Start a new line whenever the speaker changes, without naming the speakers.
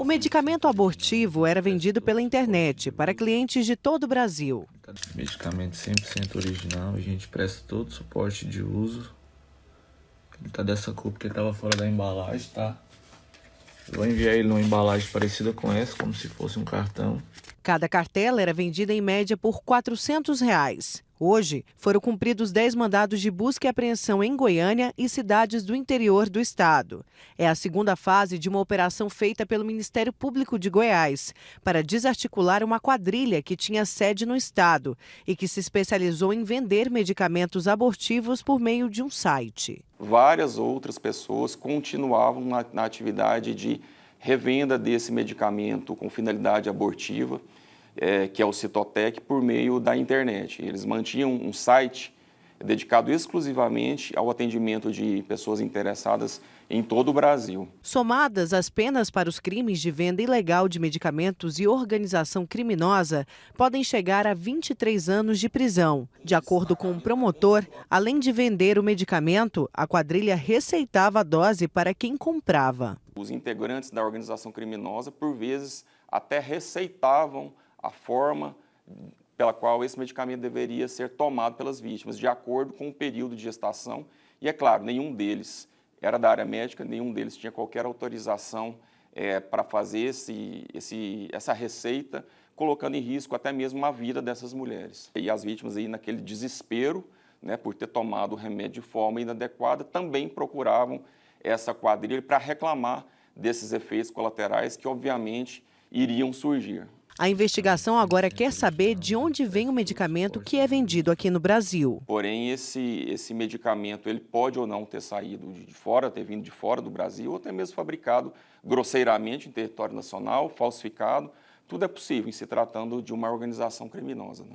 O medicamento abortivo era vendido pela internet para clientes de todo o Brasil.
Medicamento 100% original, a gente presta todo o suporte de uso. Ele tá dessa cor porque estava fora da embalagem, tá? Eu vou enviar ele numa embalagem parecida com essa, como se fosse um cartão.
Cada cartela era vendida em média por R$ 400. Reais. Hoje, foram cumpridos 10 mandados de busca e apreensão em Goiânia e cidades do interior do estado. É a segunda fase de uma operação feita pelo Ministério Público de Goiás para desarticular uma quadrilha que tinha sede no estado e que se especializou em vender medicamentos abortivos por meio de um site.
Várias outras pessoas continuavam na, na atividade de revenda desse medicamento com finalidade abortiva é, que é o Citotec, por meio da internet. Eles mantinham um site dedicado exclusivamente ao atendimento de pessoas interessadas em todo o Brasil.
Somadas as penas para os crimes de venda ilegal de medicamentos e organização criminosa, podem chegar a 23 anos de prisão. De acordo com o um promotor, além de vender o medicamento, a quadrilha receitava a dose para quem comprava.
Os integrantes da organização criminosa, por vezes, até receitavam a forma pela qual esse medicamento deveria ser tomado pelas vítimas, de acordo com o período de gestação. E é claro, nenhum deles era da área médica, nenhum deles tinha qualquer autorização é, para fazer esse, esse, essa receita, colocando em risco até mesmo a vida dessas mulheres. E as vítimas aí naquele desespero, né, por ter tomado o remédio de forma inadequada, também procuravam essa quadrilha para reclamar desses efeitos colaterais que obviamente iriam surgir.
A investigação agora quer saber de onde vem o medicamento que é vendido aqui no Brasil.
Porém, esse, esse medicamento ele pode ou não ter saído de fora, ter vindo de fora do Brasil, ou até mesmo fabricado grosseiramente em território nacional, falsificado. Tudo é possível em se tratando de uma organização criminosa. Né?